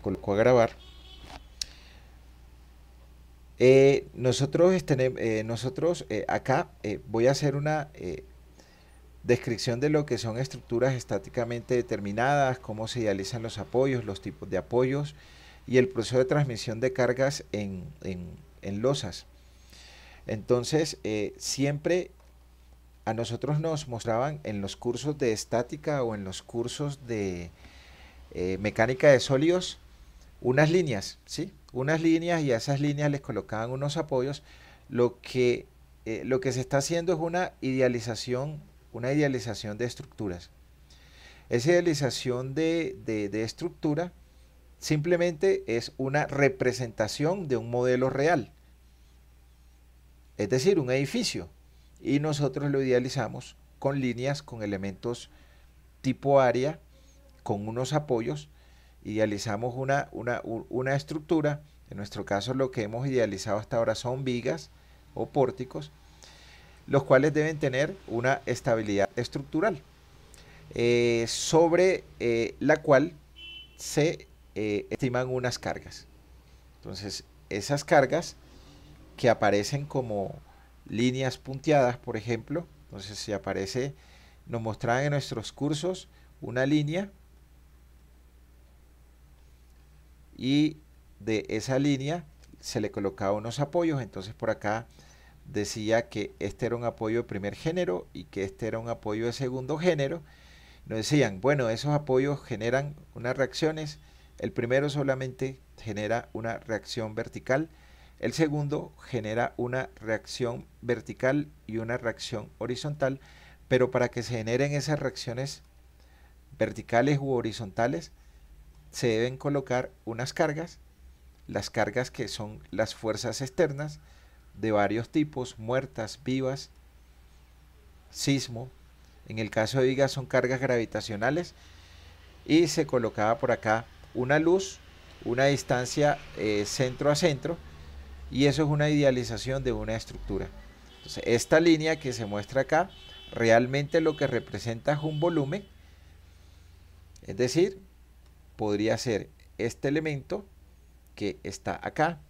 colocó a grabar. Eh, nosotros eh, nosotros eh, acá voy a hacer una descripción de lo que son estructuras estáticamente determinadas, cómo se realizan los apoyos, los tipos de apoyos y el proceso de transmisión de cargas en, en losas. Entonces, siempre a nosotros nos mostraban en los cursos de estática o en los cursos de mecánica de sólidos, unas líneas, ¿sí? Unas líneas y a esas líneas les colocaban unos apoyos. Lo que, eh, lo que se está haciendo es una idealización, una idealización de estructuras. Esa idealización de, de, de estructura simplemente es una representación de un modelo real, es decir, un edificio. Y nosotros lo idealizamos con líneas, con elementos tipo área, con unos apoyos idealizamos una, estructura, en nuestro caso lo que hemos idealizado hasta ahora son vigas o pórticos, los cuales deben tener una estabilidad estructural, eh, sobre eh, la cual se eh, estiman unas cargas. Entonces, esas cargas que aparecen como líneas punteadas, por ejemplo, entonces si aparece, nos mostraban en nuestros cursos una línea y de esa línea se le colocaba unos apoyos, entonces por acá decía que este era un apoyo de primer género y que este era un apoyo de segundo género. Nos decían, bueno, esos apoyos generan unas reacciones, el primero solamente genera una reacción vertical, el segundo genera una reacción vertical y una reacción horizontal, pero para que se generen esas reacciones verticales u horizontales, se deben colocar unas cargas, las cargas que son las fuerzas externas de varios tipos, muertas, vivas, sismo, en el caso de vigas son cargas gravitacionales, y se colocaba por acá una luz, una distancia eh, centro a centro, y eso es una idealización de una estructura. Entonces, esta línea que se muestra acá realmente lo que representa es un volumen, es decir, podría ser este elemento que está acá.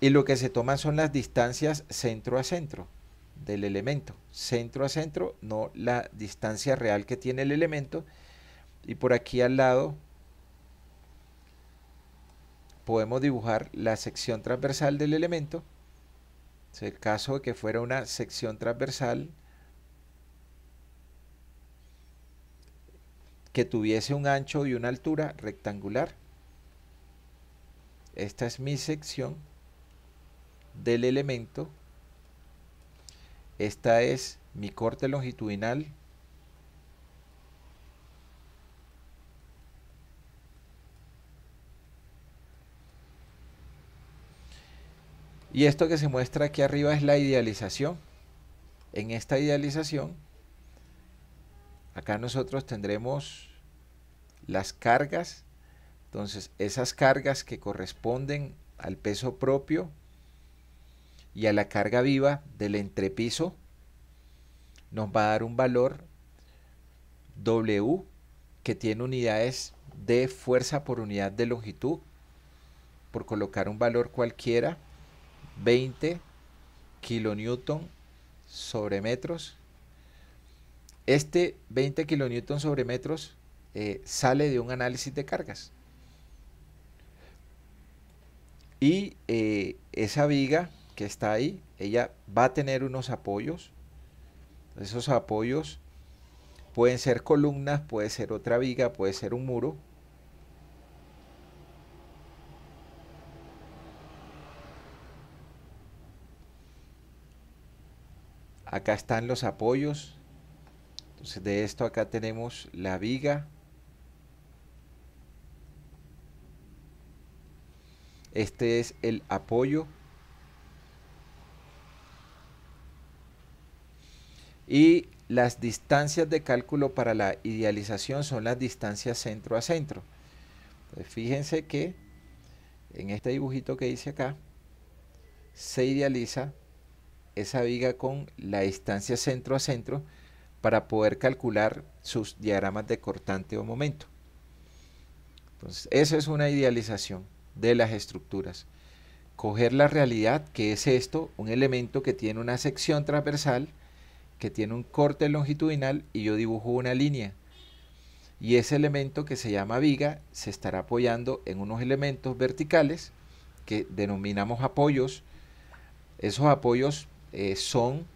Y lo que se toman son las distancias centro a centro del elemento. Centro a centro, no la distancia real que tiene el elemento. Y por aquí al lado podemos dibujar la sección transversal del elemento. En el caso de que fuera una sección transversal, que tuviese un ancho y una altura rectangular. Esta es mi sección del elemento. Esta es mi corte longitudinal. Y esto que se muestra aquí arriba es la idealización. En esta idealización Acá nosotros tendremos las cargas. Entonces, esas cargas que corresponden al peso propio y a la carga viva del entrepiso nos va a dar un valor W que tiene unidades de fuerza por unidad de longitud. Por colocar un valor cualquiera, 20 kilonewton sobre metros este 20 kN sobre metros eh, sale de un análisis de cargas. Y eh, esa viga que está ahí, ella va a tener unos apoyos. Esos apoyos pueden ser columnas, puede ser otra viga, puede ser un muro. Acá están los apoyos entonces de esto acá tenemos la viga. Este es el apoyo. Y las distancias de cálculo para la idealización son las distancias centro a centro. Entonces, fíjense que en este dibujito que hice acá, se idealiza esa viga con la distancia centro a centro, para poder calcular sus diagramas de cortante o momento. Entonces, esa es una idealización de las estructuras. Coger la realidad, que es esto, un elemento que tiene una sección transversal, que tiene un corte longitudinal y yo dibujo una línea. Y ese elemento que se llama viga se estará apoyando en unos elementos verticales que denominamos apoyos. Esos apoyos eh, son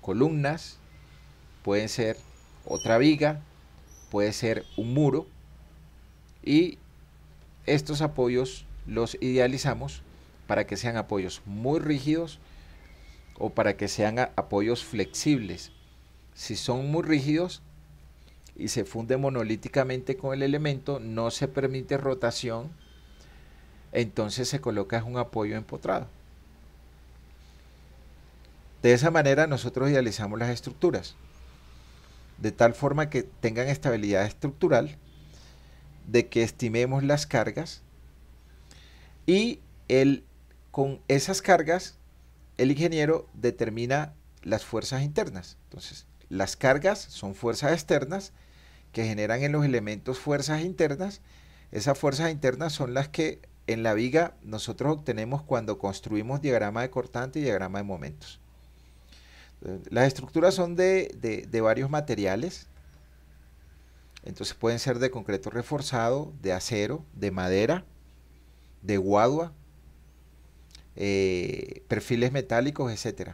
columnas, pueden ser otra viga, puede ser un muro y estos apoyos los idealizamos para que sean apoyos muy rígidos o para que sean apoyos flexibles. Si son muy rígidos y se funde monolíticamente con el elemento, no se permite rotación, entonces se coloca un apoyo empotrado. De esa manera nosotros idealizamos las estructuras de tal forma que tengan estabilidad estructural, de que estimemos las cargas y con esas cargas el ingeniero determina las fuerzas internas. Entonces, las cargas son fuerzas externas que generan en los elementos fuerzas internas. Esas fuerzas internas son las que en la viga nosotros obtenemos cuando construimos diagrama de cortante y diagrama de momentos. Las estructuras son de, varios materiales, entonces pueden ser de concreto reforzado, de acero, de madera, de guadua, eh, perfiles metálicos, etc.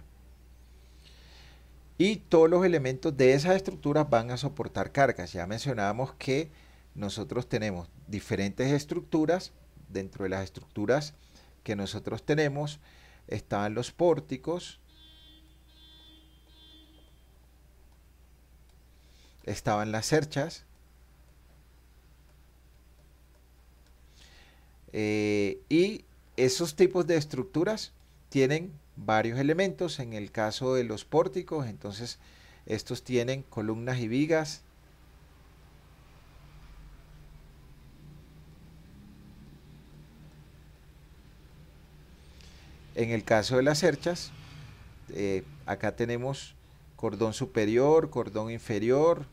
Y todos los elementos de esas estructuras van a soportar cargas. Ya mencionábamos que nosotros tenemos diferentes estructuras. Dentro de las estructuras que nosotros tenemos están los pórticos, estaban las cerchas. Eh, y esos tipos de estructuras tienen varios elementos. En el caso de los pórticos, entonces estos tienen columnas y vigas. En el caso de las cerchas, eh, acá tenemos cordón superior, cordón inferior,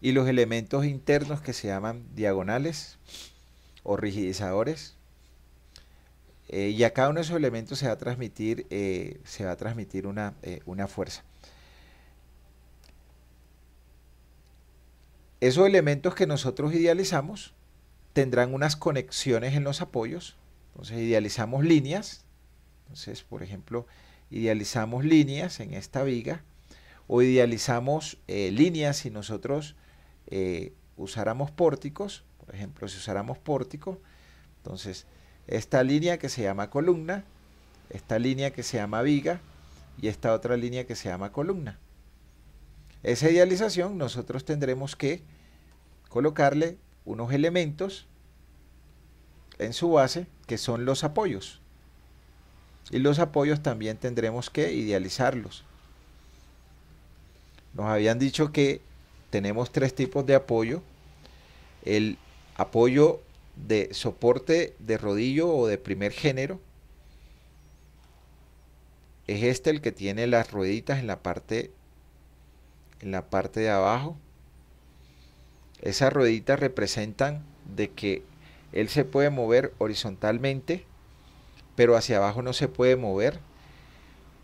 y los elementos internos que se llaman diagonales o rigidizadores. Eh, y a cada uno de esos elementos se va a transmitir, eh, se va a transmitir eh, una, fuerza. Esos elementos que nosotros idealizamos tendrán unas conexiones en los apoyos. Entonces idealizamos líneas. Entonces, por ejemplo, idealizamos líneas en esta viga o idealizamos líneas y nosotros eh, usáramos pórticos, por ejemplo, si usáramos pórtico, entonces esta línea que se llama columna, esta línea que se llama viga y esta otra línea que se llama columna. Esa idealización nosotros tendremos que colocarle unos elementos en su base que son los apoyos. Y los apoyos también tendremos que idealizarlos. Nos habían dicho que tenemos tres tipos de apoyo. El apoyo de soporte de rodillo o de primer género. Es este el que tiene las rueditas en la parte en la parte de abajo. Esas rueditas representan de que él se puede mover horizontalmente, pero hacia abajo no se puede mover.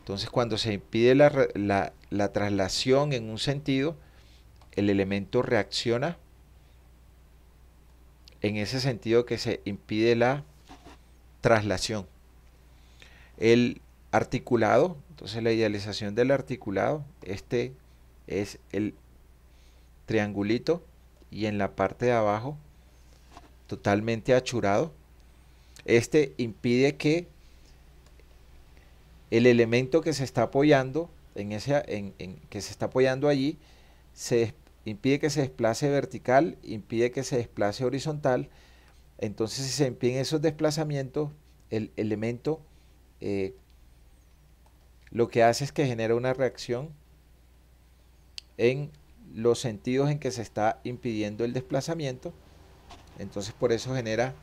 Entonces cuando se impide la, la traslación en un sentido, el elemento reacciona en ese sentido que se impide la traslación. El articulado, entonces la idealización del articulado, este es el triangulito y en la parte de abajo totalmente achurado. Este impide que el elemento que se está apoyando en que se está apoyando allí se impide que se desplace vertical, impide que se desplace horizontal. Entonces, si se impiden esos desplazamientos, el elemento eh, lo que hace es que genera una reacción en los sentidos en que se está impidiendo el desplazamiento. Entonces, por eso genera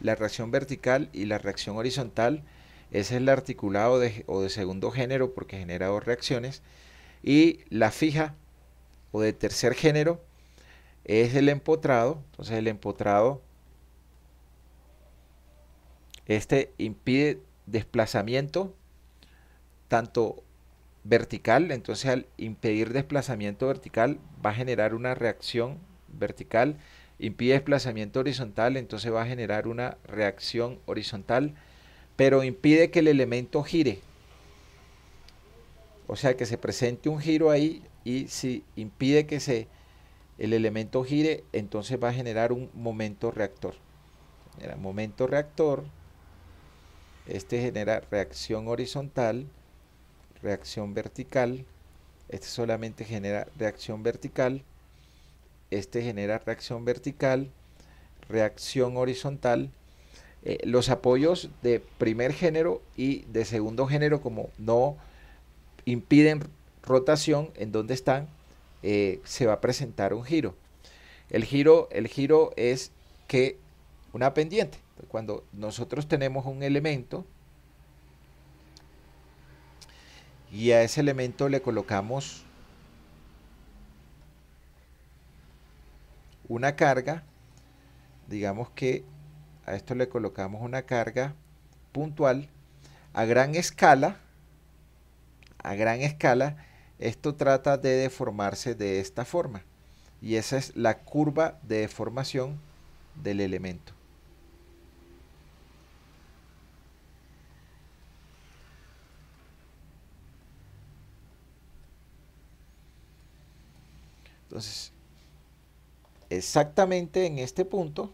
la reacción vertical y la reacción horizontal. Ese es el articulado o de segundo género porque genera dos reacciones. Y la fija o de tercer género es el empotrado. Entonces el empotrado, este impide desplazamiento tanto vertical, entonces al impedir desplazamiento vertical va a generar una reacción vertical, impide desplazamiento horizontal, entonces va a generar una reacción horizontal, pero impide que el elemento gire. O sea que se presente un giro ahí y si impide que se, el elemento gire, entonces va a generar un momento reactor. el momento reactor, este genera reacción horizontal, reacción vertical, este solamente genera reacción vertical, este genera reacción vertical, reacción horizontal. Eh, los apoyos de primer género y de segundo género, como no impiden rotación en donde están, eh, se va a presentar un giro. El giro, el giro es que una pendiente. Cuando nosotros tenemos un elemento y a ese elemento le colocamos una carga, digamos que a esto le colocamos una carga puntual a gran escala, a gran escala, esto trata de deformarse de esta forma y esa es la curva de deformación del elemento. Entonces, exactamente en este punto,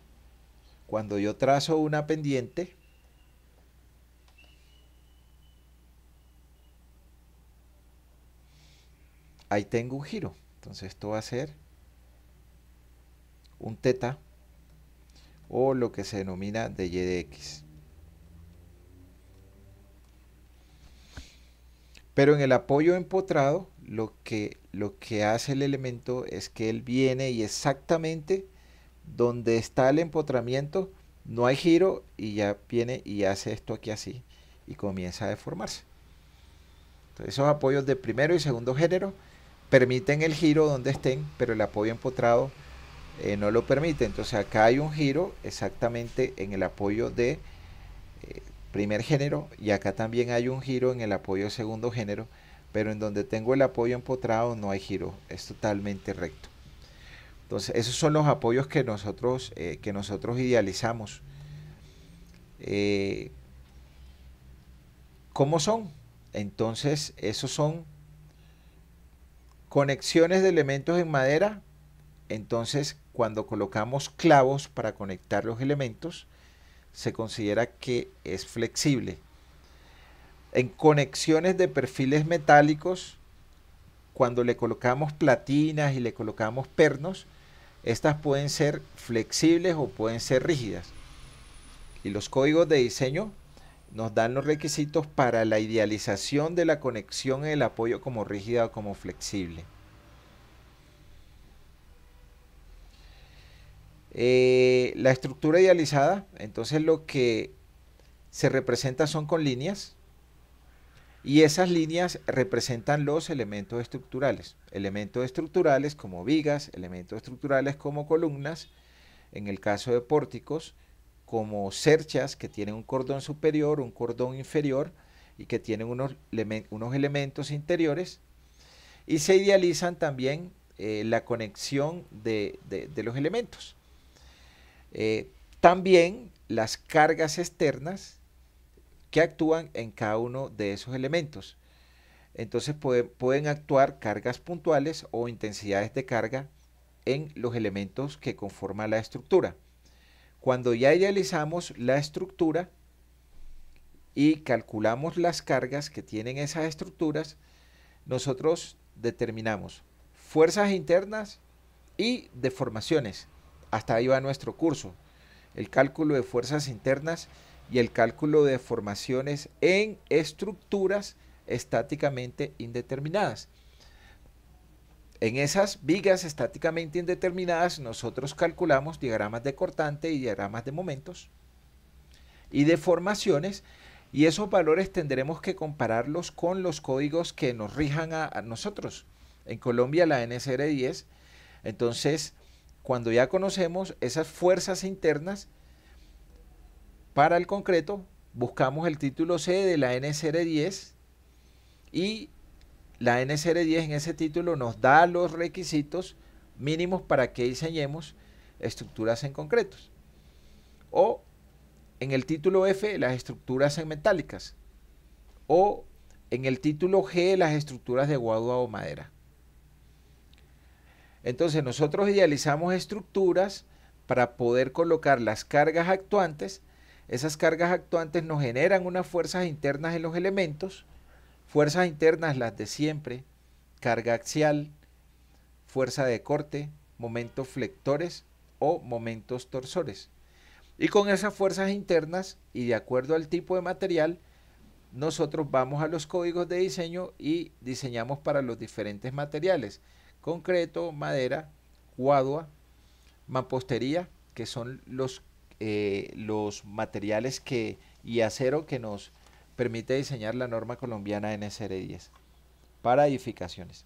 cuando yo trazo una pendiente, ahí tengo un giro. Entonces esto va a ser un teta o lo que se denomina de y de x. Pero en el apoyo empotrado lo que, lo que hace el elemento es que él viene y exactamente donde está el empotramiento no hay giro y ya viene y hace esto aquí así y comienza a deformarse. Entonces esos apoyos de primero y segundo género permiten el giro donde estén, pero el apoyo empotrado eh, no lo permite. Entonces acá hay un giro exactamente en el apoyo de eh, primer género y acá también hay un giro en el apoyo de segundo género, pero en donde tengo el apoyo empotrado no hay giro, es totalmente recto. Entonces esos son los apoyos que nosotros, eh, que nosotros idealizamos. ¿Cómo son? Entonces esos son Conexiones de elementos en madera. Entonces, cuando colocamos clavos para conectar los elementos, se considera que es flexible. En conexiones de perfiles metálicos, cuando le colocamos platinas y le colocamos pernos, estas pueden ser flexibles o pueden ser rígidas. Y los códigos de diseño nos dan los requisitos para la idealización de la conexión en el apoyo como rígida o como flexible. Eh, la estructura idealizada, entonces lo que se representa son con líneas y esas líneas representan los elementos estructurales. Elementos estructurales como vigas, elementos estructurales como columnas, en el caso de pórticos, como serchas que tienen un cordón superior, un cordón inferior y que tienen unos, elementos interiores. Y se idealizan también eh, la conexión de, los elementos. Eh, también las cargas externas que actúan en cada uno de esos elementos. Entonces pueden actuar cargas puntuales o intensidades de carga en los elementos que conforman la estructura. Cuando ya idealizamos la estructura y calculamos las cargas que tienen esas estructuras, nosotros determinamos fuerzas internas y deformaciones. Hasta ahí va nuestro curso. El cálculo de fuerzas internas y el cálculo de deformaciones en estructuras estáticamente indeterminadas. En esas vigas estáticamente indeterminadas nosotros calculamos diagramas de cortante y diagramas de momentos y de formaciones y esos valores tendremos que compararlos con los códigos que nos rijan a, a nosotros. En Colombia la NSR 10, entonces cuando ya conocemos esas fuerzas internas para el concreto, buscamos el título C de la NSR 10 y la NSR10 en ese título nos da los requisitos mínimos para que diseñemos estructuras en concretos. O en el título F, las estructuras en metálicas. O en el título G, las estructuras de guadua o madera. Entonces nosotros idealizamos estructuras para poder colocar las cargas actuantes. Esas cargas actuantes nos generan unas fuerzas internas en los elementos Fuerzas internas las de siempre, carga axial, fuerza de corte, momentos flectores o momentos torsores. Y con esas fuerzas internas y de acuerdo al tipo de material, nosotros vamos a los códigos de diseño y diseñamos para los diferentes materiales, concreto, madera, guadua mampostería, que son los, eh, los materiales que, y acero que nos permite diseñar la norma colombiana NSR10 para edificaciones.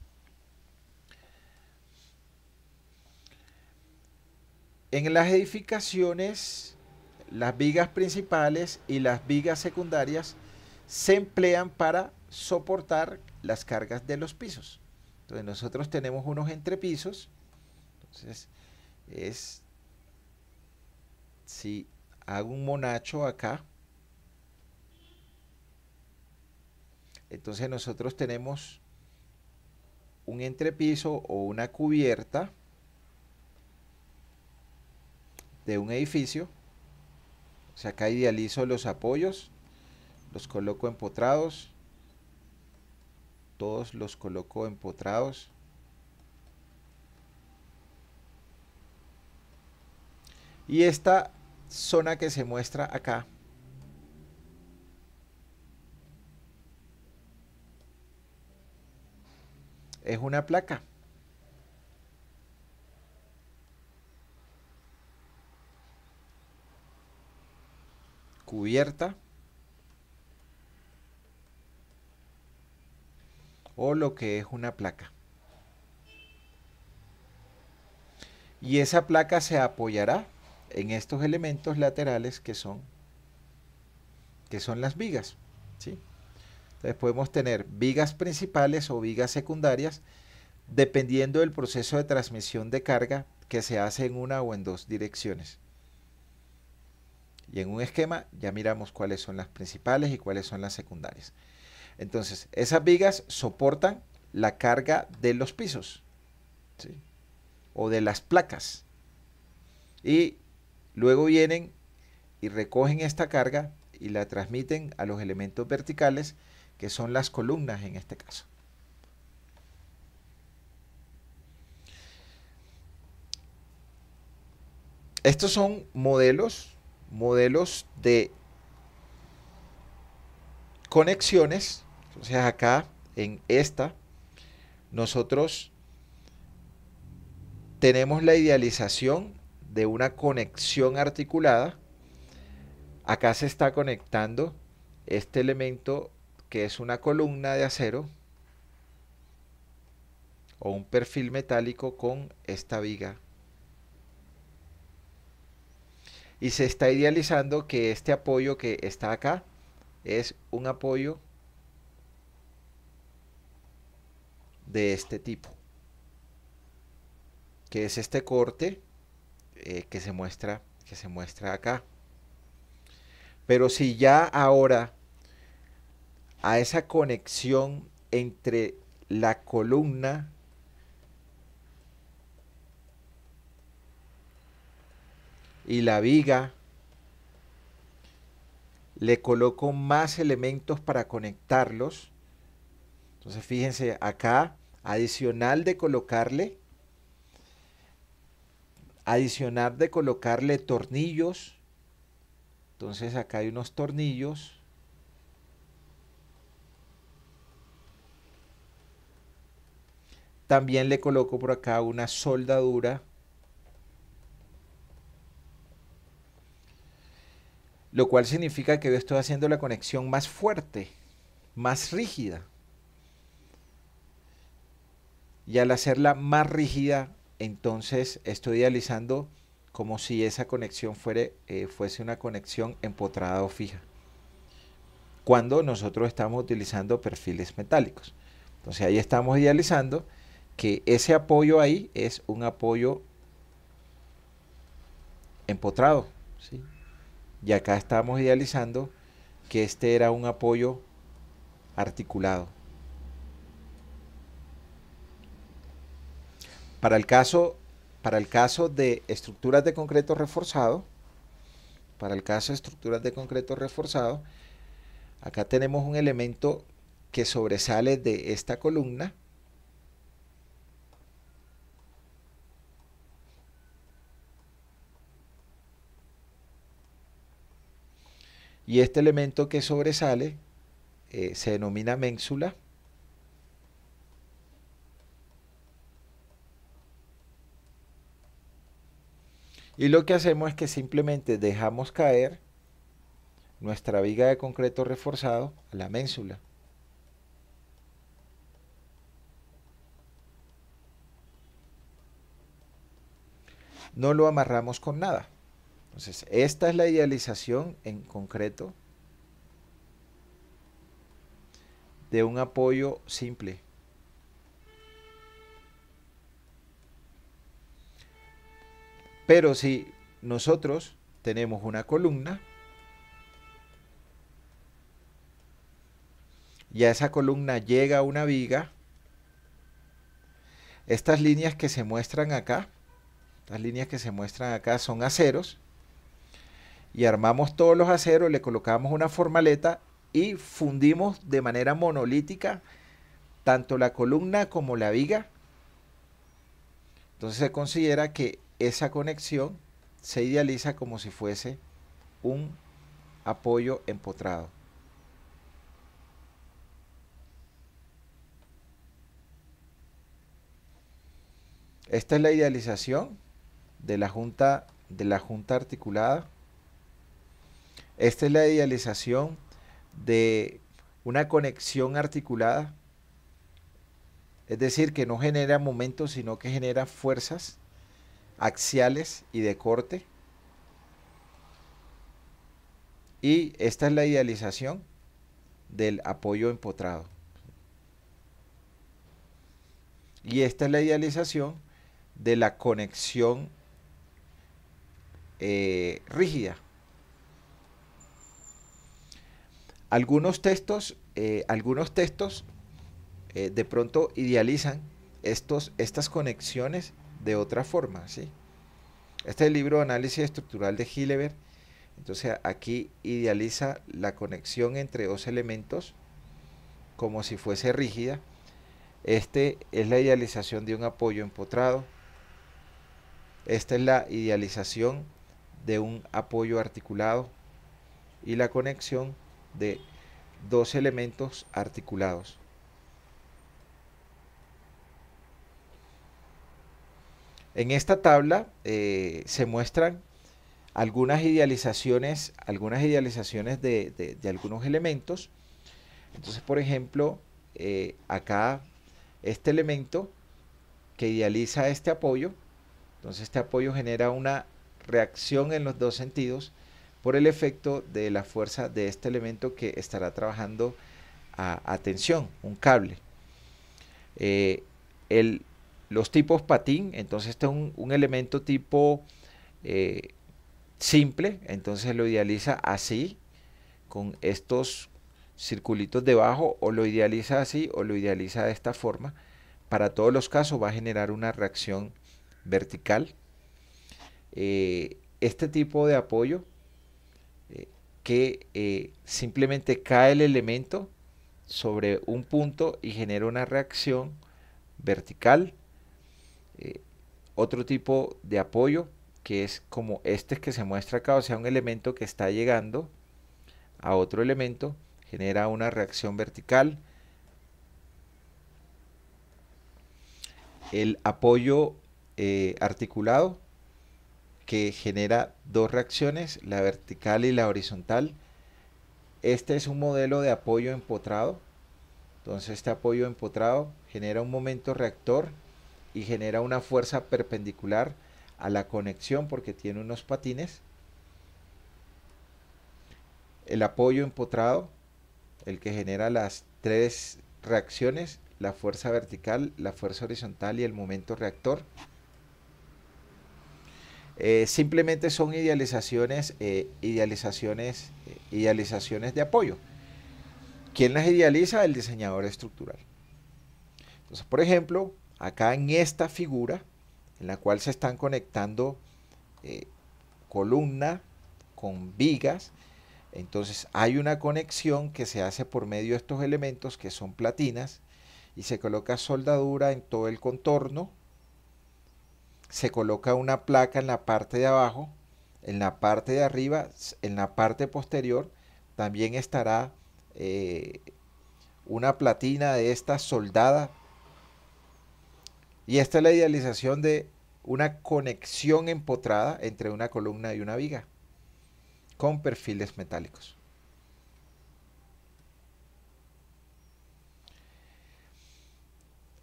En las edificaciones, las vigas principales y las vigas secundarias se emplean para soportar las cargas de los pisos. Entonces nosotros tenemos unos entrepisos. Entonces es si hago un monacho acá, Entonces nosotros tenemos un entrepiso o una cubierta de un edificio. O sea, acá idealizo los apoyos, los coloco empotrados, todos los coloco empotrados. Y esta zona que se muestra acá es una placa. Cubierta. O lo que es una placa. Y esa placa se apoyará en estos elementos laterales que son, que son las vigas. ¿sí? Entonces podemos tener vigas principales o vigas secundarias dependiendo del proceso de transmisión de carga que se hace en una o en dos direcciones. Y en un esquema ya miramos cuáles son las principales y cuáles son las secundarias. Entonces, esas vigas soportan la carga de los pisos o de las placas. Y luego vienen y recogen esta carga y la transmiten a los elementos verticales que son las columnas en este caso. Estos son modelos, modelos de conexiones. sea acá en esta nosotros tenemos la idealización de una conexión articulada. Acá se está conectando este elemento que es una columna de acero o un perfil metálico con esta viga. Y se está idealizando que este apoyo que está acá es un apoyo de este tipo, que es este corte eh, que se muestra que se muestra acá. Pero si ya ahora a esa conexión entre la columna y la viga. Le coloco más elementos para conectarlos. Entonces fíjense acá, adicional de colocarle, adicional de colocarle tornillos. Entonces acá hay unos tornillos. También le coloco por acá una soldadura. Lo cual significa que yo estoy haciendo la conexión más fuerte, más rígida. Y al hacerla más rígida, entonces estoy idealizando como si esa conexión eh, fuese una conexión empotrada o fija. Cuando nosotros estamos utilizando perfiles metálicos. Entonces ahí estamos idealizando que ese apoyo ahí es un apoyo empotrado. ¿sí? Y acá estamos idealizando que este era un apoyo articulado. Para el caso, para el caso de estructuras de concreto reforzado, para el caso de estructuras de concreto reforzado, acá tenemos un elemento que sobresale de esta columna Y este elemento que sobresale eh, se denomina ménsula. Y lo que hacemos es que simplemente dejamos caer nuestra viga de concreto reforzado a la ménsula. No lo amarramos con nada. Entonces, esta es la idealización en concreto de un apoyo simple. Pero si nosotros tenemos una columna, y a esa columna llega una viga, estas líneas que se muestran acá, estas líneas que se muestran acá son aceros, y armamos todos los aceros, le colocamos una formaleta y fundimos de manera monolítica tanto la columna como la viga. Entonces se considera que esa conexión se idealiza como si fuese un apoyo empotrado. Esta es la idealización de la junta de la junta articulada esta es la idealización de una conexión articulada, es decir, que no genera momentos, sino que genera fuerzas axiales y de corte. Y esta es la idealización del apoyo empotrado. Y esta es la idealización de la conexión eh, rígida. Algunos textos, eh, algunos textos eh, de pronto idealizan estos, estas conexiones de otra forma. ¿sí? Este es el libro Análisis Estructural de Hilleberg. Entonces aquí idealiza la conexión entre dos elementos como si fuese rígida. Este es la idealización de un apoyo empotrado. Esta es la idealización de un apoyo articulado y la conexión de dos elementos articulados. En esta tabla eh, se muestran algunas idealizaciones, algunas idealizaciones de, algunos elementos. Entonces, por ejemplo, eh, acá este elemento que idealiza este apoyo, entonces este apoyo genera una reacción en los dos sentidos por el efecto de la fuerza de este elemento que estará trabajando a, tensión, un cable. Eh, el, los tipos patín, entonces este es un, elemento tipo eh, simple, entonces lo idealiza así, con estos circulitos debajo, o lo idealiza así, o lo idealiza de esta forma. Para todos los casos va a generar una reacción vertical. Eh, este tipo de apoyo que eh, simplemente cae el elemento sobre un punto y genera una reacción vertical. Eh, otro tipo de apoyo que es como este que se muestra acá, o sea, un elemento que está llegando a otro elemento, genera una reacción vertical. El apoyo eh, articulado que genera dos reacciones, la vertical y la horizontal. Este es un modelo de apoyo empotrado. Entonces este apoyo empotrado genera un momento reactor y genera una fuerza perpendicular a la conexión porque tiene unos patines. El apoyo empotrado, el que genera las tres reacciones, la fuerza vertical, la fuerza horizontal y el momento reactor. Eh, simplemente son idealizaciones, eh, idealizaciones, eh, idealizaciones de apoyo. ¿Quién las idealiza? El diseñador estructural. Entonces, por ejemplo, acá en esta figura, en la cual se están conectando columna con vigas, entonces hay una conexión que se hace por medio de estos elementos que son platinas y se coloca soldadura en todo el contorno se coloca una placa en la parte de abajo, en la parte de arriba, en la parte posterior, también estará eh, una platina de esta soldada. Y esta es la idealización de una conexión empotrada entre una columna y una viga con perfiles metálicos.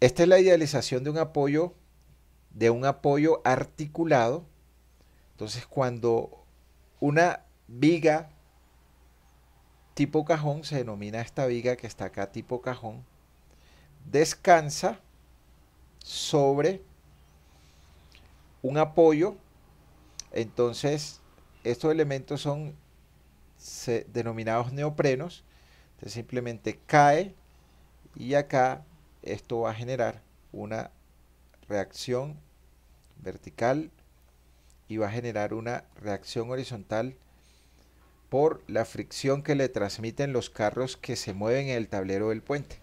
Esta es la idealización de un apoyo de un apoyo articulado. Entonces cuando una viga tipo cajón, se denomina esta viga que está acá tipo cajón, descansa sobre un apoyo, entonces estos elementos son denominados neoprenos, entonces simplemente cae y acá esto va a generar una reacción vertical y va a generar una reacción horizontal por la fricción que le transmiten los carros que se mueven en el tablero del puente.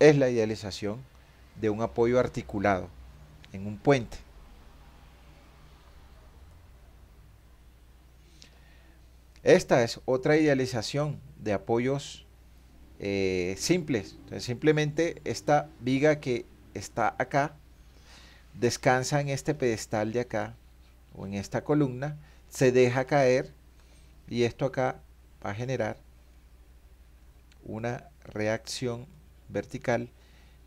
Es la idealización de un apoyo articulado en un puente. Esta es otra idealización de apoyos eh, simples. simplemente esta viga que está acá, descansa en este pedestal de acá o en esta columna, se deja caer y esto acá va a generar una reacción vertical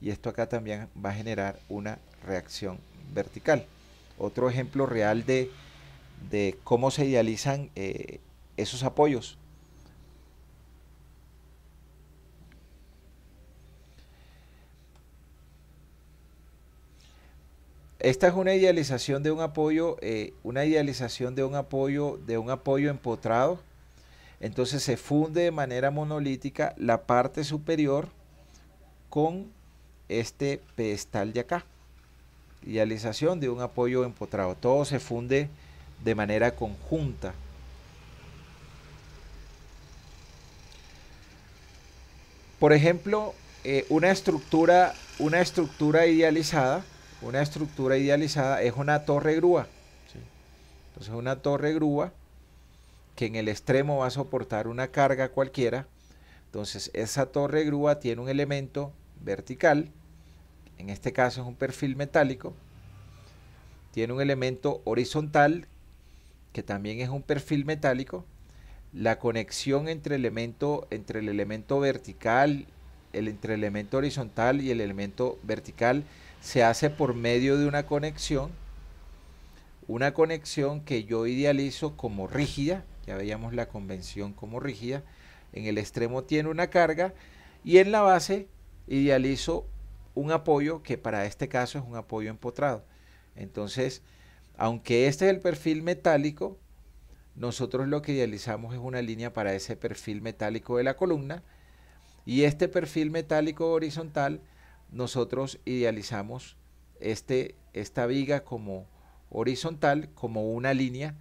y esto acá también va a generar una reacción vertical. Otro ejemplo real de, cómo se idealizan eh, esos apoyos. Esta es una idealización de un apoyo, eh, una idealización de un apoyo, de un apoyo empotrado. Entonces se funde de manera monolítica la parte superior con este pedestal de acá. Idealización de un apoyo empotrado. Todo se funde de manera conjunta. Por ejemplo, eh, una, estructura, una estructura idealizada una estructura idealizada es una torre grúa. Entonces una torre grúa que en el extremo va a soportar una carga cualquiera. Entonces esa torre grúa tiene un elemento vertical, en este caso es un perfil metálico, tiene un elemento horizontal que también es un perfil metálico. La conexión entre, elemento, entre el elemento vertical, el entre elemento horizontal y el elemento vertical se hace por medio de una conexión, una conexión que yo idealizo como rígida, ya veíamos la convención como rígida, en el extremo tiene una carga y en la base idealizo un apoyo que para este caso es un apoyo empotrado. Entonces, aunque este es el perfil metálico, nosotros lo que idealizamos es una línea para ese perfil metálico de la columna y este perfil metálico horizontal nosotros idealizamos este, esta viga como horizontal, como una línea,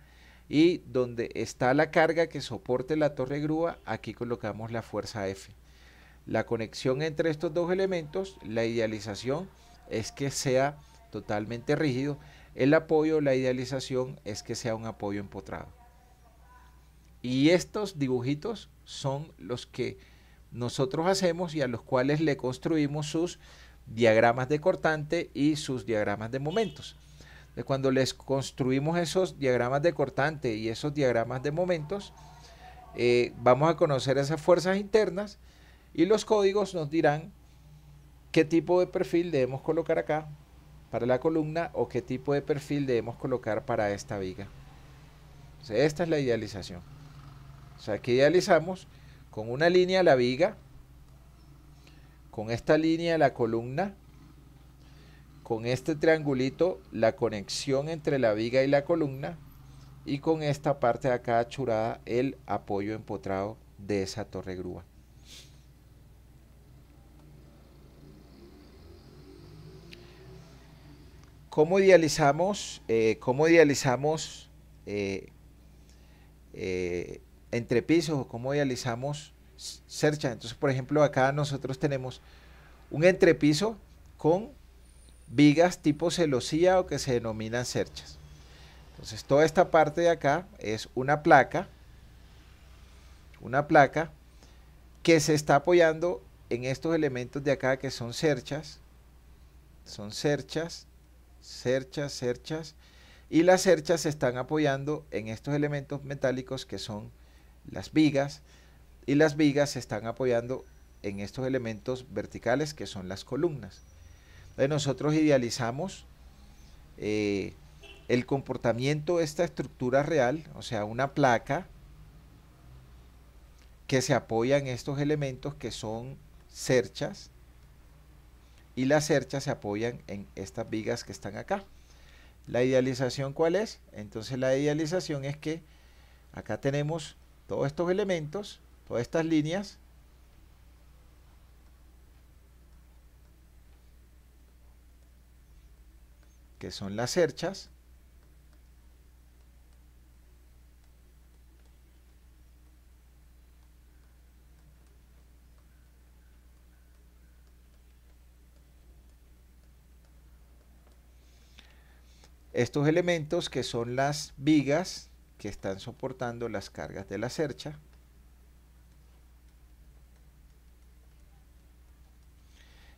y donde está la carga que soporte la torre grúa, aquí colocamos la fuerza F. La conexión entre estos dos elementos, la idealización es que sea totalmente rígido, el apoyo, la idealización es que sea un apoyo empotrado. Y estos dibujitos son los que nosotros hacemos y a los cuales le construimos sus diagramas de cortante y sus diagramas de momentos. de cuando les construimos esos diagramas de cortante y esos diagramas de momentos, eh, vamos a conocer esas fuerzas internas y los códigos nos dirán qué tipo de perfil debemos colocar acá para la columna o qué tipo de perfil debemos colocar para esta viga. esta es la idealización. O sea, aquí idealizamos con una línea la viga, con esta línea la columna, con este triangulito, la conexión entre la viga y la columna, y con esta parte de acá achurada, el apoyo empotrado de esa torre grúa. ¿Cómo idealizamos, eh, idealizamos eh, eh, entre pisos o cómo idealizamos entonces, por ejemplo, acá nosotros tenemos un entrepiso con vigas tipo celosía o que se denominan cerchas. Entonces, toda esta parte de acá es una placa, una placa que se está apoyando en estos elementos de acá que son cerchas, son cerchas, cerchas, cerchas, y las cerchas se están apoyando en estos elementos metálicos que son las vigas, y las vigas se están apoyando en estos elementos verticales que son las columnas. Entonces nosotros idealizamos eh, el comportamiento de esta estructura real, o sea, una placa que se apoya en estos elementos que son cerchas y las cerchas se apoyan en estas vigas que están acá. ¿La idealización cuál es? Entonces la idealización es que acá tenemos todos estos elementos todas estas líneas que son las cerchas estos elementos que son las vigas que están soportando las cargas de la cercha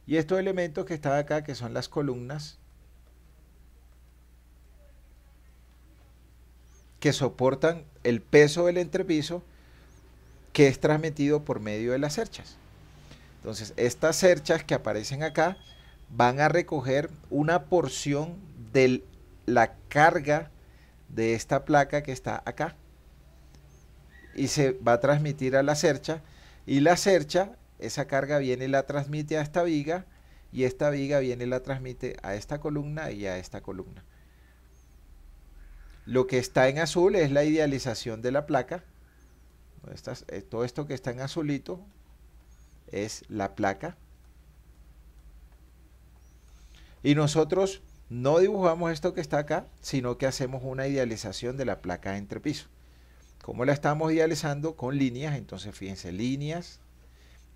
Y estos elementos que están acá, que son las columnas, que soportan el peso del entrepiso que es transmitido por medio de las cerchas. Entonces, estas cerchas que aparecen acá van a recoger una porción de la carga de esta placa que está acá y se va a transmitir a la cercha y la cercha esa carga viene y la transmite a esta viga y esta viga viene y la transmite a esta columna y a esta columna. Lo que está en azul es la idealización de la placa. Eh, todo esto que está en azulito es la placa. Y nosotros no dibujamos esto que está acá, sino que hacemos una idealización de la placa entre piso. ¿Cómo la estamos idealizando? Con líneas, entonces fíjense, líneas,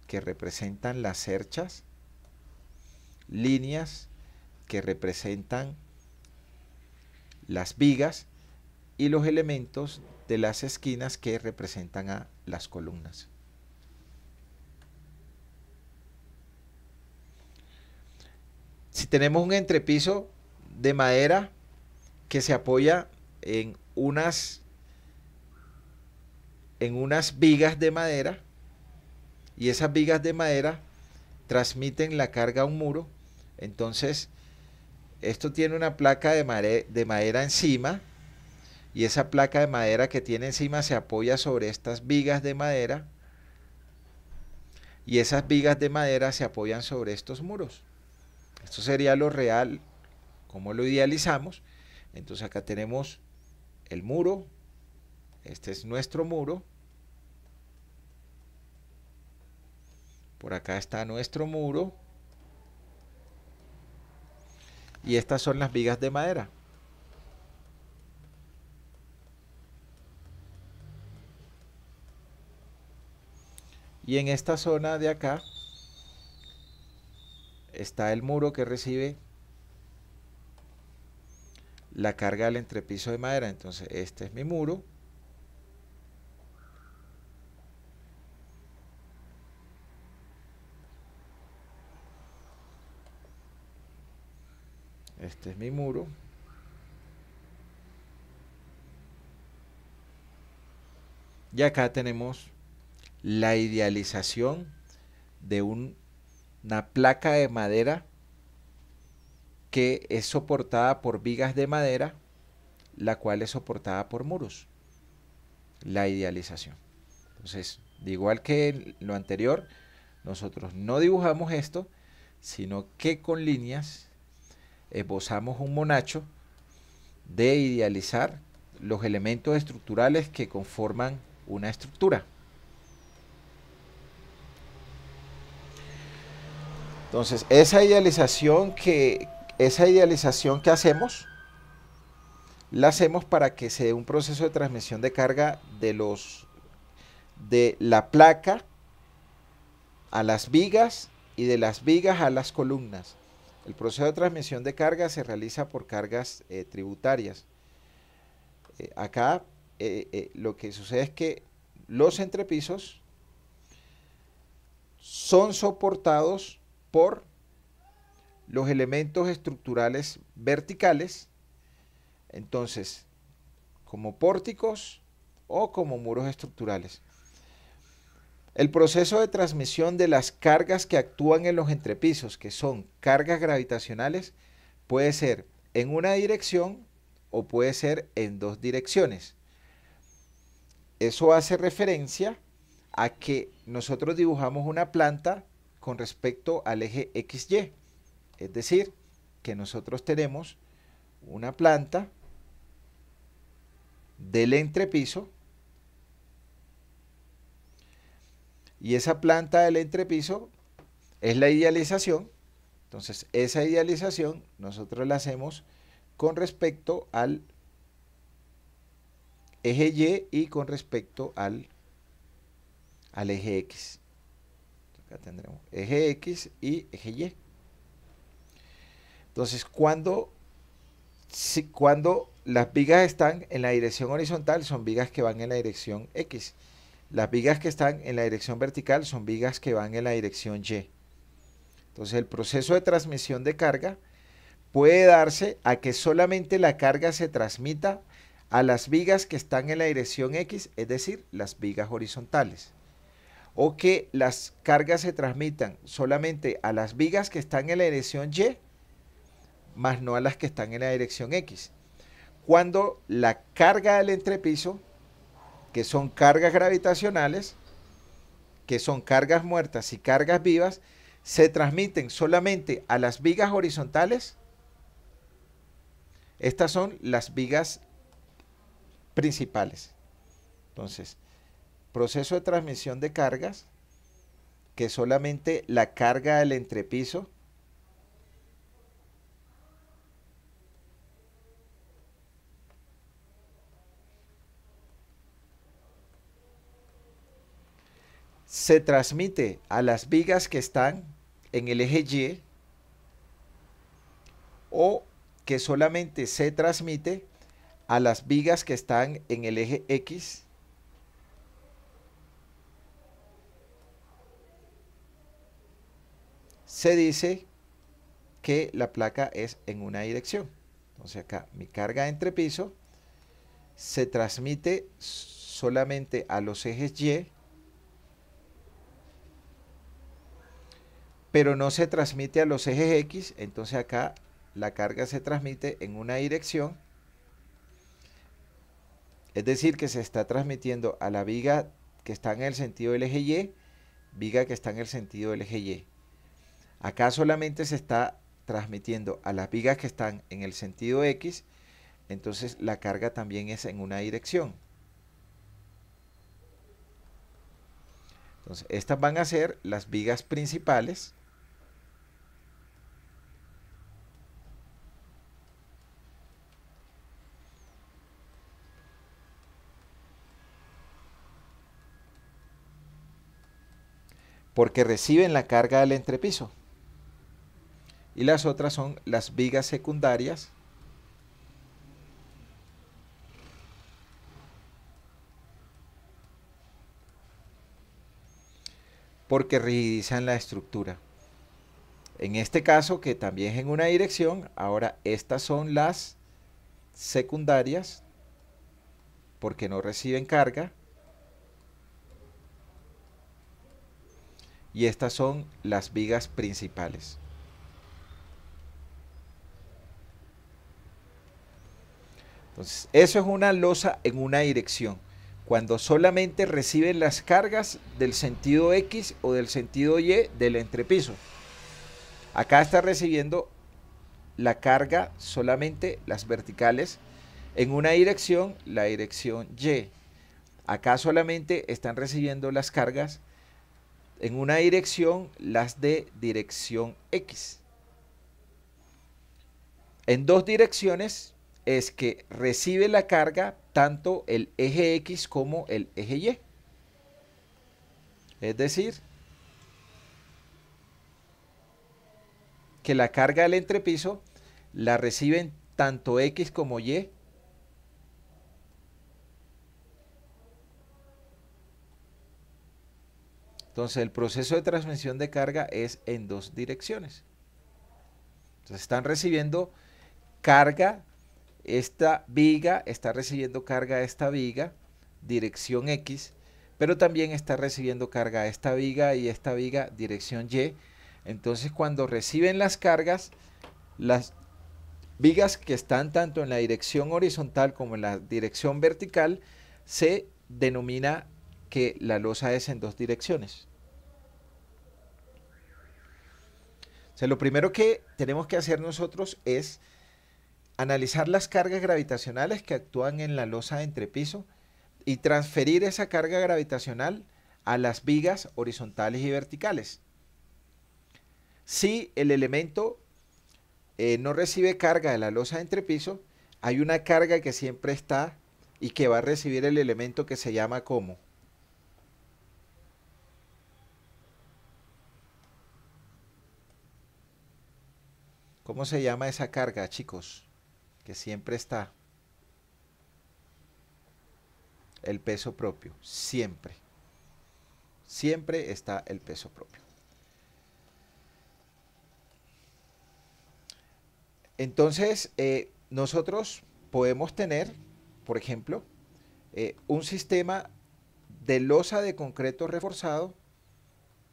que representan las cerchas, líneas que representan las vigas y los elementos de las esquinas que representan a las columnas. Si tenemos un entrepiso de madera que se apoya en unas en unas vigas de madera y esas vigas de madera transmiten la carga a un muro. Entonces, esto tiene una placa de, madera encima y esa placa de madera que tiene encima se apoya sobre estas vigas de madera y esas vigas de madera se apoyan sobre estos muros. Esto sería lo real, como lo idealizamos. Entonces acá tenemos el muro, este es nuestro muro, Por acá está nuestro muro. Y estas son las vigas de madera. Y en esta zona de acá está el muro que recibe la carga del entrepiso de madera. Entonces este es mi muro. Este es mi muro. Y acá tenemos la idealización de una placa de madera que es soportada por vigas de madera, la cual es soportada por muros. La idealización. Entonces, de igual que lo anterior, nosotros no dibujamos esto, sino que con líneas esbozamos un monacho de idealizar los elementos estructurales que conforman una estructura. Entonces, esa idealización que, esa idealización que hacemos, la hacemos para que se dé un proceso de transmisión de carga de, los, de la placa a las vigas y de las vigas a las columnas. El proceso de transmisión de carga se realiza por cargas eh, tributarias. Eh, acá eh, lo que sucede es que los entrepisos son soportados por los elementos estructurales verticales, entonces como pórticos o como muros estructurales. El proceso de transmisión de las cargas que actúan en los entrepisos, que son cargas gravitacionales, puede ser en una dirección o puede ser en dos direcciones. Eso hace referencia a que nosotros dibujamos una planta con respecto al eje XY. Es decir, que nosotros tenemos una planta del entrepiso Y esa planta del entrepiso es la idealización. Entonces, esa idealización nosotros la hacemos con respecto al eje Y y con respecto al, al eje X. Acá tendremos eje X y eje Y. Entonces, si, cuando las vigas están en la dirección horizontal, son vigas que van en la dirección X. Las vigas que están en la dirección vertical son vigas que van en la dirección Y. Entonces el proceso de transmisión de carga puede darse a que solamente la carga se transmita a las vigas que están en la dirección X, es decir, las vigas horizontales. O que las cargas se transmitan solamente a las vigas que están en la dirección Y, más no a las que están en la dirección X. Cuando la carga del entrepiso que son cargas gravitacionales, que son cargas muertas y cargas vivas, se transmiten solamente a las vigas horizontales. Estas son las vigas principales. Entonces, proceso de transmisión de cargas, que solamente la carga del entrepiso se transmite a las vigas que están en el eje Y o que solamente se transmite a las vigas que están en el eje X se dice que la placa es en una dirección. Entonces acá mi carga entre entrepiso. se transmite solamente a los ejes Y pero no se transmite a los ejes X, entonces acá la carga se transmite en una dirección, es decir, que se está transmitiendo a la viga que está en el sentido del eje Y, viga que está en el sentido del eje Y. Acá solamente se está transmitiendo a las vigas que están en el sentido X, entonces la carga también es en una dirección. Entonces, estas van a ser las vigas principales porque reciben la carga del entrepiso. Y las otras son las vigas secundarias, porque rigidizan la estructura. En este caso, que también es en una dirección, ahora estas son las secundarias, porque no reciben carga, y estas son las vigas principales. Entonces, eso es una losa en una dirección. Cuando solamente reciben las cargas del sentido X o del sentido Y del entrepiso. Acá está recibiendo la carga solamente las verticales en una dirección, la dirección Y. Acá solamente están recibiendo las cargas en una dirección las de dirección X. En dos direcciones es que recibe la carga tanto el eje X como el eje Y. Es decir, que la carga del entrepiso la reciben tanto X como Y Entonces, el proceso de transmisión de carga es en dos direcciones. Entonces, están recibiendo carga esta viga, está recibiendo carga esta viga, dirección X, pero también está recibiendo carga esta viga y esta viga, dirección Y. Entonces, cuando reciben las cargas, las vigas que están tanto en la dirección horizontal como en la dirección vertical, se denomina que la losa es en dos direcciones. lo primero que tenemos que hacer nosotros es analizar las cargas gravitacionales que actúan en la losa de entrepiso y transferir esa carga gravitacional a las vigas horizontales y verticales. Si el elemento eh, no recibe carga de la losa de entrepiso, hay una carga que siempre está y que va a recibir el elemento que se llama como ¿Cómo se llama esa carga, chicos? Que siempre está. El peso propio, siempre. Siempre está el peso propio. Entonces, eh, nosotros podemos tener, por ejemplo, eh, un sistema de losa de concreto reforzado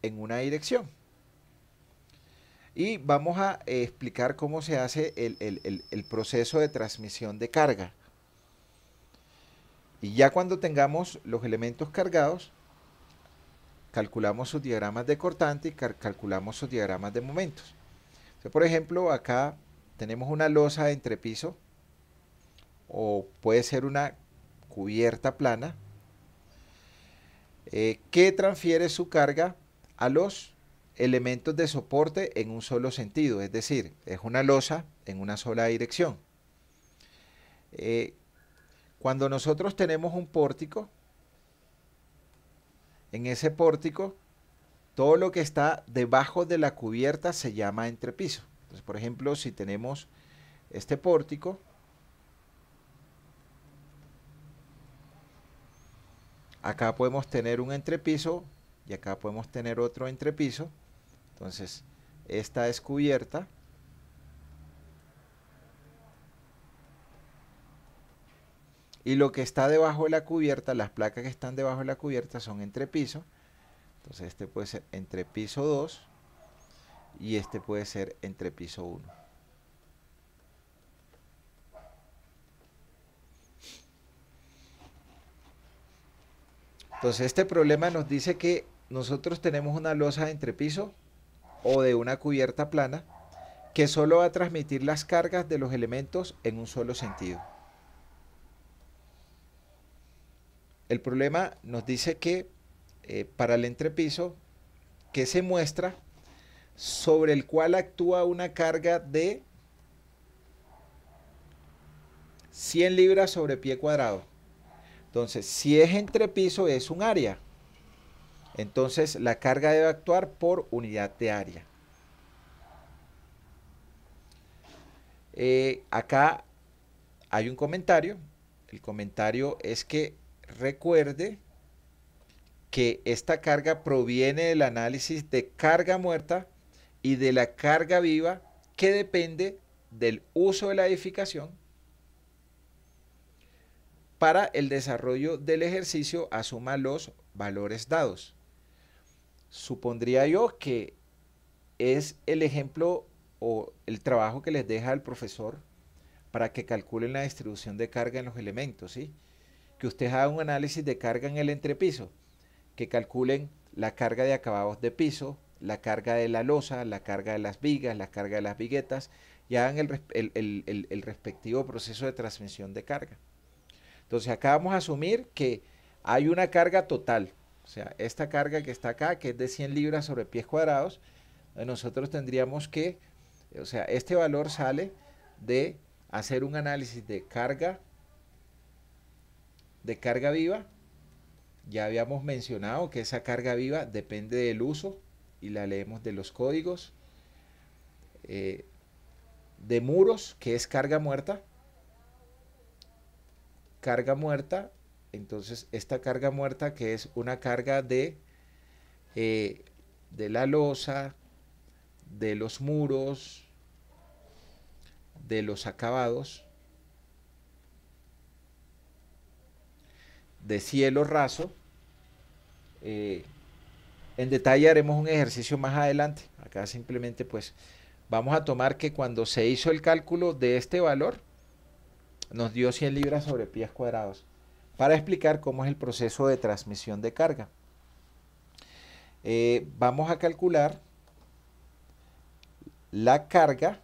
en una dirección y vamos a eh, explicar cómo se hace el, proceso de transmisión de carga. Y ya cuando tengamos los elementos cargados, calculamos sus diagramas de cortante y calculamos sus diagramas de momentos. por ejemplo, acá tenemos una losa de entrepiso o puede ser una cubierta plana eh, que transfiere su carga a los elementos de soporte en un solo sentido, es decir, es una losa en una sola dirección. Eh, cuando nosotros tenemos un pórtico, en ese pórtico, todo lo que está debajo de la cubierta se llama entrepiso. Entonces, por ejemplo, si tenemos este pórtico, acá podemos tener un entrepiso y acá podemos tener otro entrepiso. Entonces, esta es cubierta. Y lo que está debajo de la cubierta, las placas que están debajo de la cubierta son entrepiso. Entonces este puede ser entrepiso 2 y este puede ser entrepiso 1. Entonces este problema nos dice que nosotros tenemos una losa de entrepiso o de una cubierta plana que solo va a transmitir las cargas de los elementos en un solo sentido. El problema nos dice que eh, para el entrepiso que se muestra sobre el cual actúa una carga de 100 libras sobre pie cuadrado. Entonces, si es entrepiso es un área. Entonces, la carga debe actuar por unidad de área. Eh, acá hay un comentario. El comentario es que recuerde que esta carga proviene del análisis de carga muerta y de la carga viva que depende del uso de la edificación para el desarrollo del ejercicio asuma los valores dados supondría yo que es el ejemplo o el trabajo que les deja el profesor para que calculen la distribución de carga en los elementos, ¿sí? Que ustedes hagan un análisis de carga en el entrepiso, que calculen la carga de acabados de piso, la carga de la losa, la carga de las vigas, la carga de las viguetas, y hagan el, el respectivo proceso de transmisión de carga. Entonces acá vamos a asumir que hay una carga total, o sea, esta carga que está acá, que es de 100 libras sobre pies cuadrados, eh, nosotros tendríamos que, eh, o sea, este valor sale de hacer un análisis de carga, de carga viva. Ya habíamos mencionado que esa carga viva depende del uso y la leemos de los códigos. Eh, de muros, que es carga muerta. Carga muerta entonces, esta carga muerta que es una carga de, eh, de la losa, de los muros, de los acabados, de cielo raso. Eh, en detalle haremos un ejercicio más adelante. Acá simplemente pues vamos a tomar que cuando se hizo el cálculo de este valor, nos dio 100 libras sobre pies cuadrados para explicar cómo es el proceso de transmisión de carga. Eh, vamos a calcular la carga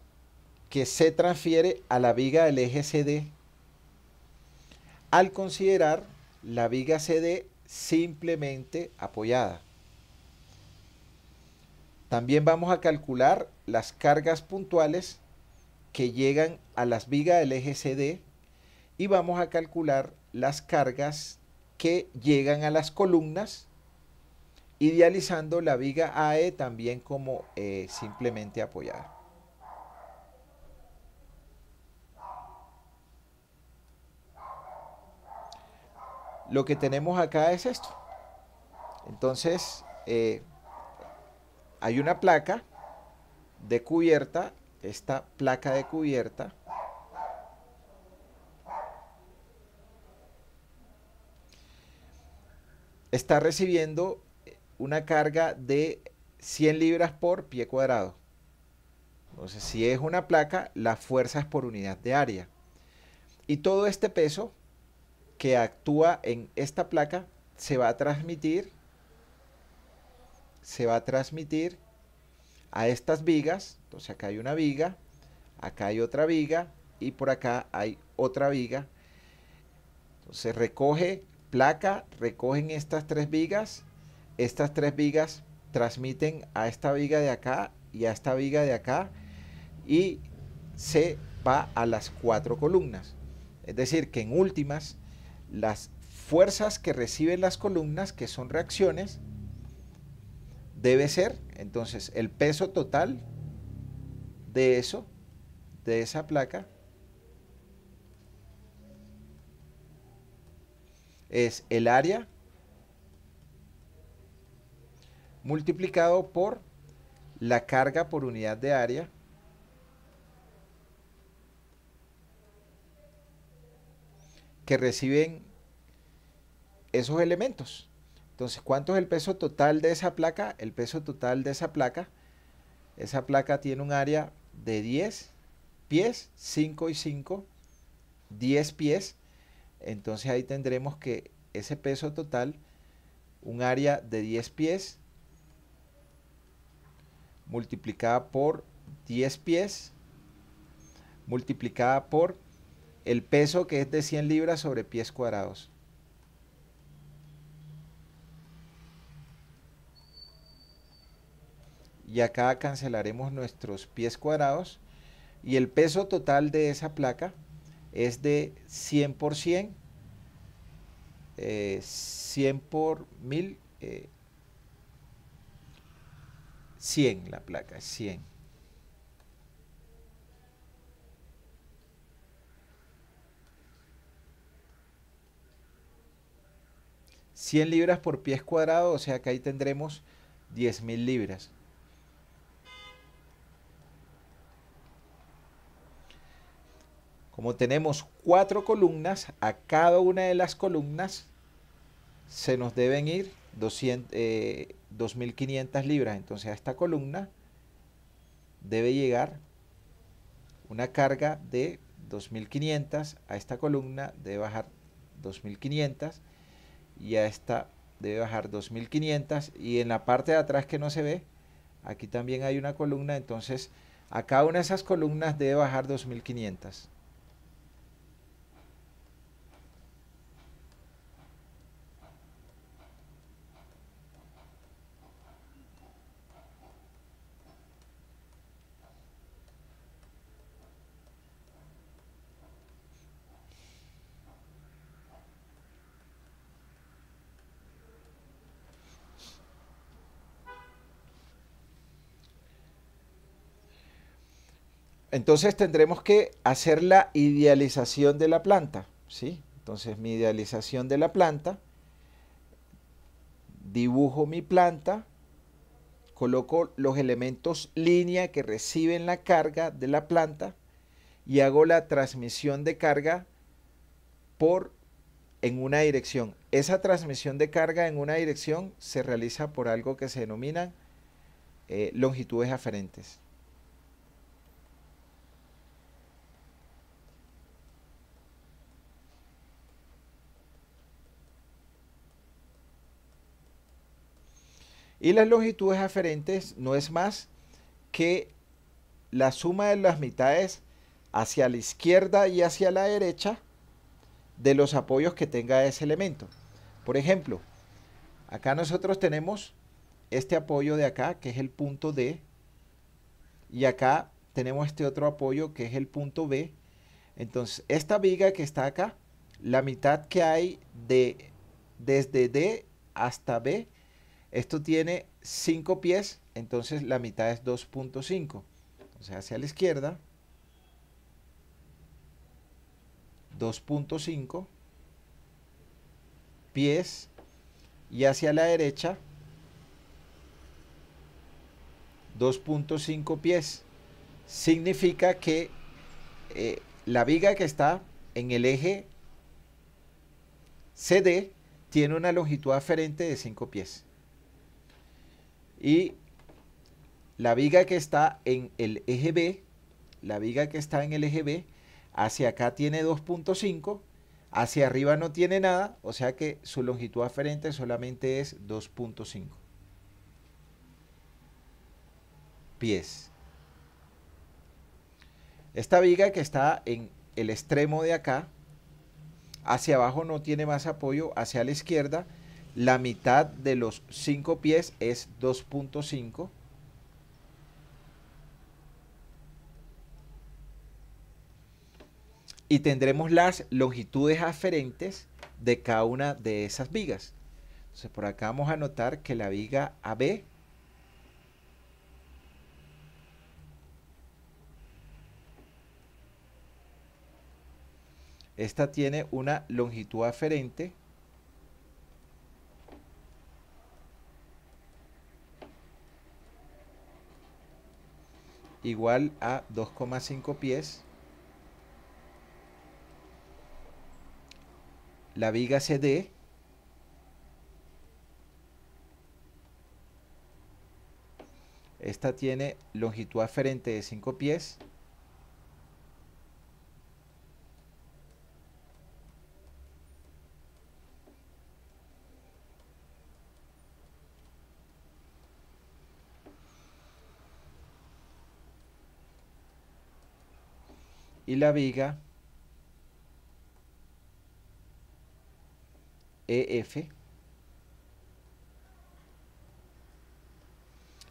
que se transfiere a la viga del eje CD al considerar la viga CD simplemente apoyada. También vamos a calcular las cargas puntuales que llegan a las vigas del eje CD y vamos a calcular las cargas que llegan a las columnas, idealizando la viga AE también como eh, simplemente apoyada. Lo que tenemos acá es esto. Entonces, eh, hay una placa de cubierta, esta placa de cubierta está recibiendo eh, una carga de 100 libras por pie cuadrado. Entonces, si es una placa, la fuerza es por unidad de área. Y todo este peso que actúa en esta placa se va a transmitir se va a transmitir a estas vigas. Entonces acá hay una viga, acá hay otra viga y por acá hay otra viga. Entonces recoge placa, recogen estas tres vigas, estas tres vigas transmiten a esta viga de acá y a esta viga de acá y se va a las cuatro columnas. Es decir, que en últimas, las fuerzas que reciben las columnas, que son reacciones, debe ser entonces el peso total de eso, de esa placa, es el área multiplicado por la carga por unidad de área que reciben esos elementos. Entonces, ¿cuánto es el peso total de esa placa? El peso total de esa placa, esa placa tiene un área de 10 pies, 5 y 5, 10 pies. Entonces ahí tendremos que ese peso total, un área de 10 pies, multiplicada por 10 pies, multiplicada por el peso que es de 100 libras sobre pies cuadrados. Y acá cancelaremos nuestros pies cuadrados y el peso total de esa placa es de 100 por 100, eh, 100 por 1000, eh, 100 la placa, 100. ...100 libras por pies cuadrados... o sea que ahí tendremos 10.000 libras. Como tenemos cuatro columnas, a cada una de las columnas se nos deben ir 2.500 eh, libras. Entonces a esta columna debe llegar una carga de 2.500, a esta columna debe bajar 2.500 y a esta debe bajar 2.500 y en la parte de atrás que no se ve, aquí también hay una columna, entonces a cada una de esas columnas debe bajar 2.500. Entonces tendremos que hacer la idealización de la planta, Entonces mi idealización de la planta, dibujo mi planta, coloco los elementos línea que reciben la carga de la planta y hago la transmisión de carga por en una dirección. Esa transmisión de carga en una dirección se realiza por algo que se denominan eh, longitudes aferentes. Y las longitudes aferentes no es más que la suma de las mitades hacia la izquierda y hacia la derecha de los apoyos que tenga ese elemento. Por ejemplo, acá nosotros tenemos este apoyo de acá, que es el punto D, y acá tenemos este otro apoyo que es el punto B. Entonces, esta viga que está acá, la mitad que hay de desde D hasta B esto tiene 5 pies, entonces la mitad es 2.5. sea, hacia la izquierda, 2.5 pies y hacia la derecha 2.5 pies. Significa que eh, la viga que está en el eje CD tiene una longitud aferente de 5 pies. Y la viga que está en el eje B, la viga que está en el eje B, hacia acá tiene 2.5, hacia arriba no tiene nada, o sea que su longitud aferente solamente es 2.5 pies. Esta viga que está en el extremo de acá, hacia abajo no tiene más apoyo, hacia la izquierda la mitad de los 5 pies es 2.5. Y tendremos las longitudes aferentes de cada una de esas vigas. Entonces por acá vamos a notar que la viga AB esta tiene una longitud aferente igual a 2,5 pies. La viga CD esta tiene longitud aferente de 5 pies y la viga EF.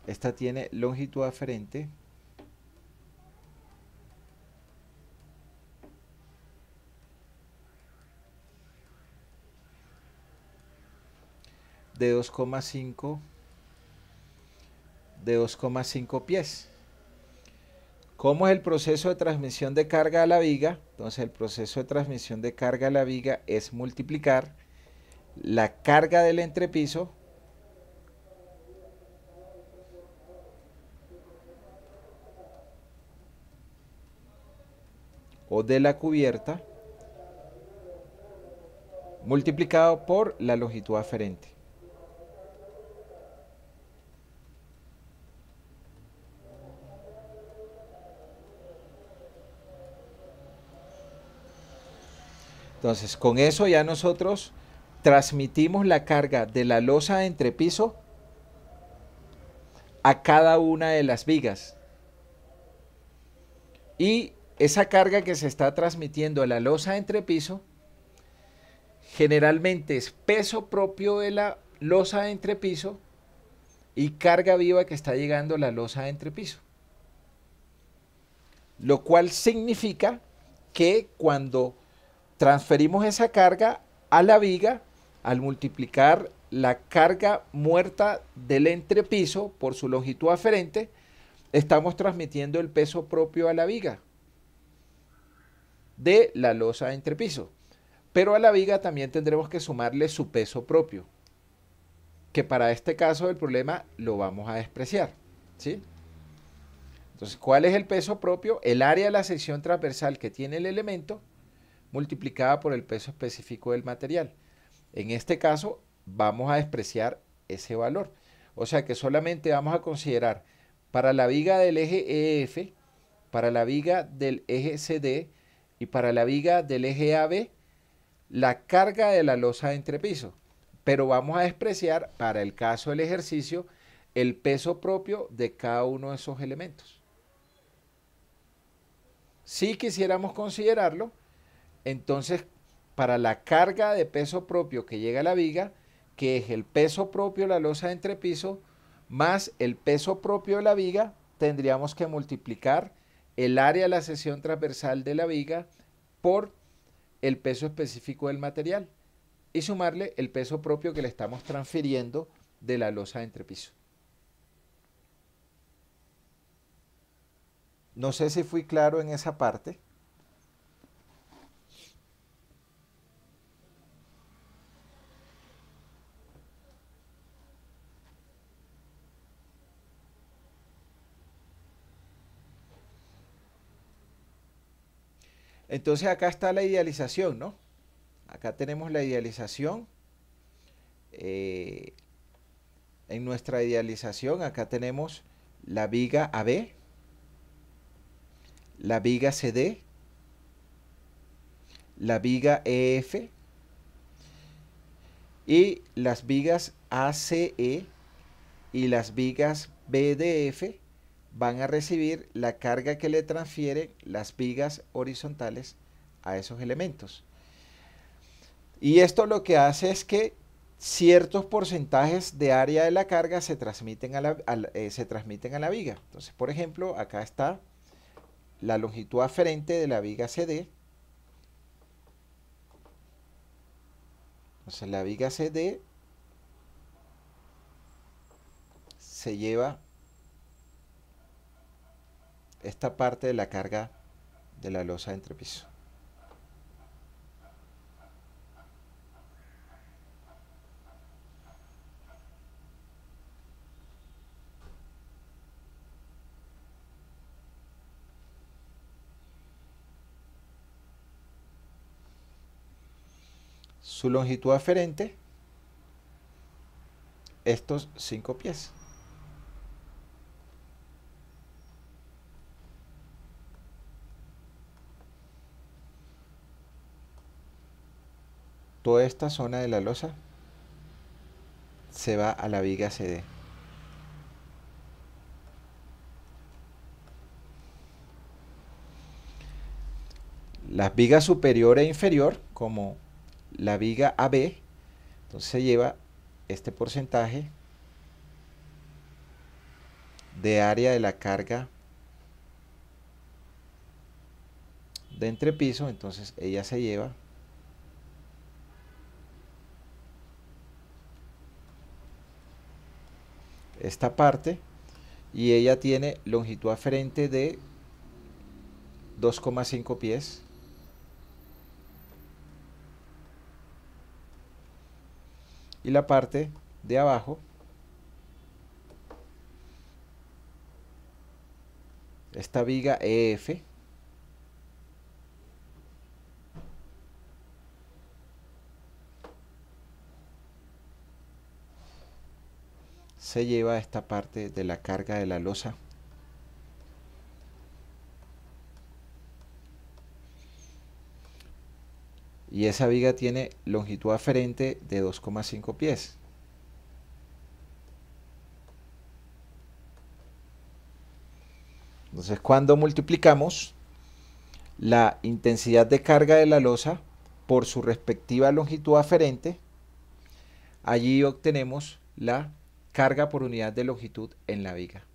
Esta tiene longitud aferente. de 2,5 de 2,5 pies. ¿Cómo es el proceso de transmisión de carga a la viga? Entonces el proceso de transmisión de carga a la viga es multiplicar la carga del entrepiso o de la cubierta multiplicado por la longitud aferente. Entonces, con eso ya nosotros transmitimos la carga de la losa de entrepiso a cada una de las vigas. Y esa carga que se está transmitiendo a la losa de entrepiso generalmente es peso propio de la losa de entrepiso y carga viva que está llegando a la losa de entrepiso. Lo cual significa que cuando transferimos esa carga a la viga al multiplicar la carga muerta del entrepiso por su longitud aferente, estamos transmitiendo el peso propio a la viga de la losa de entrepiso. Pero a la viga también tendremos que sumarle su peso propio, que para este caso del problema lo vamos a despreciar. ¿sí? Entonces, ¿cuál es el peso propio? El área de la sección transversal que tiene el elemento multiplicada por el peso específico del material. En este caso, vamos a despreciar ese valor. O sea que solamente vamos a considerar para la viga del eje EF, para la viga del eje CD y para la viga del eje AB la carga de la losa de entrepiso. Pero vamos a despreciar para el caso del ejercicio el peso propio de cada uno de esos elementos. Si quisiéramos considerarlo, entonces, para la carga de peso propio que llega a la viga, que es el peso propio de la losa de entrepiso, más el peso propio de la viga, tendríamos que multiplicar el área de la sesión transversal de la viga por el peso específico del material y sumarle el peso propio que le estamos transfiriendo de la losa de entrepiso. No sé si fui claro en esa parte. Entonces acá está la idealización, ¿no? Acá tenemos la idealización. Eh, en nuestra idealización acá tenemos la viga AB, la viga CD, la viga EF y las vigas ACE y las vigas BDF van a recibir la carga que le transfieren las vigas horizontales a esos elementos. Y esto lo que hace es que ciertos porcentajes de área de la carga se transmiten a la, eh, se transmiten a la viga. Entonces, por ejemplo, acá está la longitud frente de la viga CD. Entonces, la viga CD se lleva esta parte de la carga de la losa de entrepiso. Su longitud aferente, estos cinco pies. toda esta zona de la losa se va a la viga CD. Las vigas superior e inferior, como la viga AB, entonces se lleva este porcentaje de área de la carga de entrepiso, entonces ella se lleva esta parte y ella tiene longitud a frente de 2,5 pies. Y la parte de abajo esta viga EF se lleva esta parte de la carga de la losa y esa viga tiene longitud aferente de 2,5 pies entonces cuando multiplicamos la intensidad de carga de la losa por su respectiva longitud aferente allí obtenemos la carga por unidad de longitud en la viga.